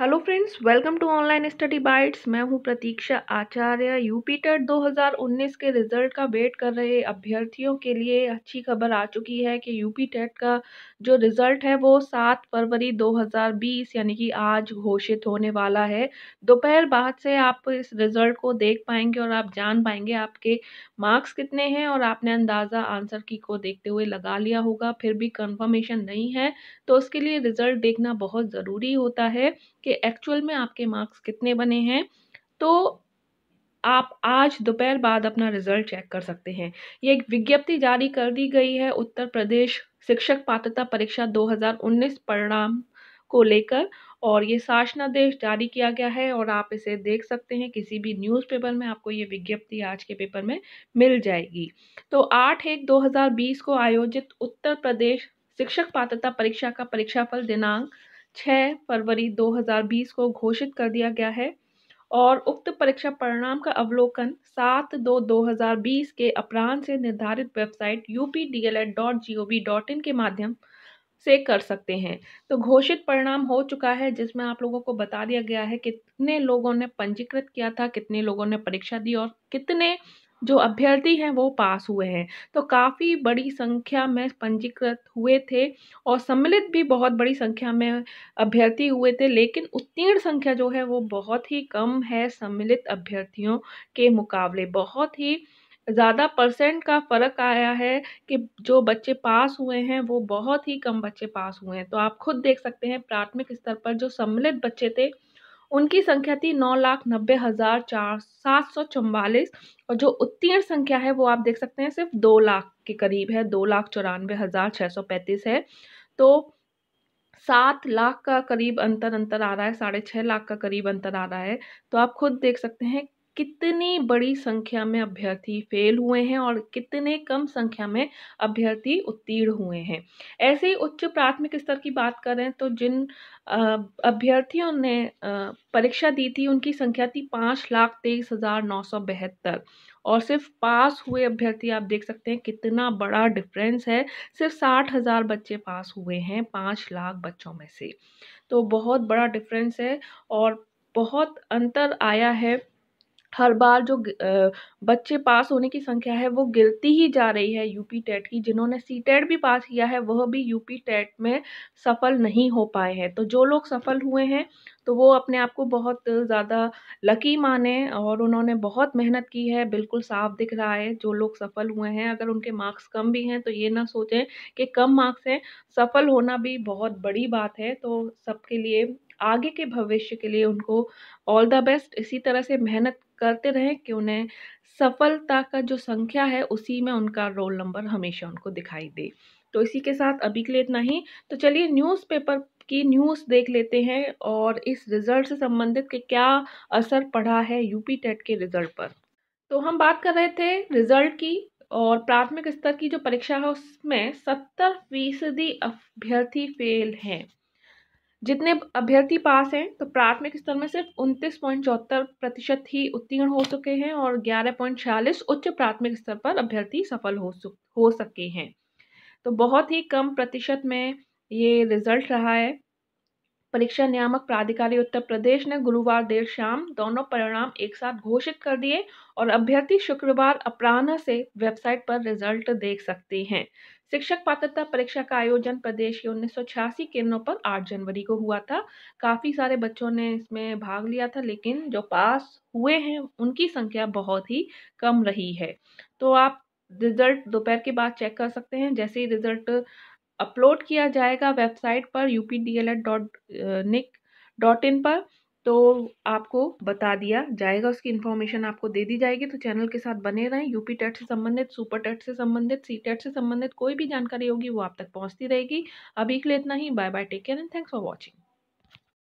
hello friends welcome to online study bytes मैं हूं प्रतीक्षा आचार्य यूपीटर TET 2019 के रिजल्ट का वेट कर रहे अभ्यर्थियों के लिए अच्छी खबर आ चुकी है कि यूपी टेट का जो रिज़ल्ट है वो 7 फरवरी 2020 यानी कि आज घोषित होने वाला है दोपहर बाद से आप इस रिज़ल्ट को देख पाएंगे और आप जान पाएंगे आपके मार्क्स कितने हैं और आपने अंदाज़ा आंसर की को देखते हुए लगा लिया होगा फिर भी कन्फर्मेशन नहीं है तो उसके लिए रिज़ल्ट देखना बहुत ज़रूरी होता है कि कि एक्चुअल में आपके मार्क्स कितने बने हैं तो आप आज दोपहर बाद अपना रिजल्ट चेक कर सकते हैं ये एक विज्ञप्ति जारी कर दी गई है उत्तर प्रदेश शिक्षक पात्रता परीक्षा 2019 परिणाम को लेकर और ये शासनादेश जारी किया गया है और आप इसे देख सकते हैं किसी भी न्यूज़पेपर में आपको ये विज्ञप्ति आज के पेपर में मिल जाएगी तो आठ एक 2020 को आयोजित उत्तर प्रदेश शिक्षक पात्रता परीक्षा का परीक्षाफल दिनांक 6 फरवरी 2020 को घोषित कर दिया गया है और उक्त परीक्षा परिणाम का अवलोकन 7 दो 2020 के अपराह से निर्धारित website U P D L ed dot dot in के माध्यम से कर सकते हैं तो घोषित परिणाम हो चुका है जिसमें आप लोगों को बता दिया गया है कितने लोगों ने पंजीकृत किया था कितने लोगों ने परीक्षा दी और कितने जो अभ्यर्थी हैं वो पास हुए हैं तो काफ़ी बड़ी संख्या में पंजीकृत हुए थे और सम्मिलित भी बहुत बड़ी संख्या में अभ्यर्थी हुए थे लेकिन उत्तीर्ण संख्या जो है वो बहुत ही कम है सम्मिलित अभ्यर्थियों के मुकाबले बहुत ही ज़्यादा परसेंट का फ़र्क आया है कि जो बच्चे पास हुए हैं वो बहुत ही कम बच्चे पास हुए हैं तो आप खुद देख सकते हैं प्राथमिक स्तर पर जो सम्मिलित बच्चे थे उनकी संख्या थी नौ लाख नब्बे हज़ार चार सात सौ चौवालीस और जो उत्तीर्ण संख्या है वो आप देख सकते हैं सिर्फ दो लाख के करीब है दो लाख चौरानवे हज़ार छः सौ पैंतीस है तो सात लाख का करीब अंतर अंतर आ रहा है साढ़े छः लाख का करीब अंतर आ रहा है तो आप खुद देख सकते हैं कितनी बड़ी संख्या में अभ्यर्थी फेल हुए हैं और कितने कम संख्या में अभ्यर्थी उत्तीर्ण हुए हैं ऐसे ही उच्च प्राथमिक स्तर की बात करें तो जिन अभ्यर्थियों ने परीक्षा दी थी उनकी संख्या थी पाँच लाख तेईस हज़ार नौ सौ बहत्तर और सिर्फ पास हुए अभ्यर्थी आप देख सकते हैं कितना बड़ा डिफरेंस है सिर्फ साठ हज़ार बच्चे पास हुए हैं पाँच लाख बच्चों में से तो बहुत बड़ा डिफरेंस है और बहुत अंतर आया है हर बार जो बच्चे पास होने की संख्या है वो गिरती ही जा रही है यूपी टेट की जिन्होंने सी टेट भी पास किया है वह भी यूपी टेट में सफल नहीं हो पाए हैं तो जो लोग सफल हुए हैं तो वो अपने आप को बहुत ज़्यादा लकी माने और उन्होंने बहुत मेहनत की है बिल्कुल साफ दिख रहा है जो लोग सफल हुए हैं अगर उनके मार्क्स कम भी हैं तो ये ना सोचें कि कम मार्क्स हैं सफल होना भी बहुत बड़ी बात है तो सबके लिए आगे के भविष्य के लिए उनको ऑल द बेस्ट इसी तरह से मेहनत करते रहें कि उन्हें सफलता का जो संख्या है उसी में उनका रोल नंबर हमेशा उनको दिखाई दे तो इसी के साथ अभी के लिए इतना ही तो चलिए न्यूज़पेपर की न्यूज़ देख लेते हैं और इस रिज़ल्ट से संबंधित के क्या असर पड़ा है यूपी टेट के रिज़ल्ट पर तो हम बात कर रहे थे रिज़ल्ट की और प्राथमिक स्तर की जो परीक्षा है उसमें सत्तर फीसदी अभ्यर्थी फेल हैं जितने अभ्यर्थी पास हैं तो प्राथमिक स्तर में सिर्फ उनतीस पॉइंट चौहत्तर प्रतिशत ही उत्तीर्ण हो चुके हैं और ग्यारह पॉइंट छियालीस उच्च प्राथमिक स्तर पर अभ्यर्थी सफल हो हो सके हैं तो बहुत ही कम प्रतिशत में ये रिजल्ट रहा है परीक्षा नियामक प्राधिकारी उत्तर प्रदेश ने गुरुवार देर शाम दोनों परिणाम एक साथ घोषित कर दिए और अभ्यर्थी शुक्रवार अपराह से वेबसाइट पर रिजल्ट देख सकते हैं शिक्षक पात्रता परीक्षा का आयोजन प्रदेश के उन्नीस केंद्रों पर 8 जनवरी को हुआ था काफ़ी सारे बच्चों ने इसमें भाग लिया था लेकिन जो पास हुए हैं उनकी संख्या बहुत ही कम रही है तो आप रिजल्ट दोपहर के बाद चेक कर सकते हैं जैसे ही रिजल्ट अपलोड किया जाएगा वेबसाइट पर U P D L ed dot nic dot in पर तो आपको बता दिया जाएगा उसकी इन्फॉर्मेशन आपको दे दी जाएगी तो चैनल के साथ बने रहें यूपी टेट से संबंधित सुपर टेट से संबंधित सी टेट से संबंधित कोई भी जानकारी होगी वो आप तक पहुंचती रहेगी अभी के लिए इतना ही bye bye take care and thanks for watching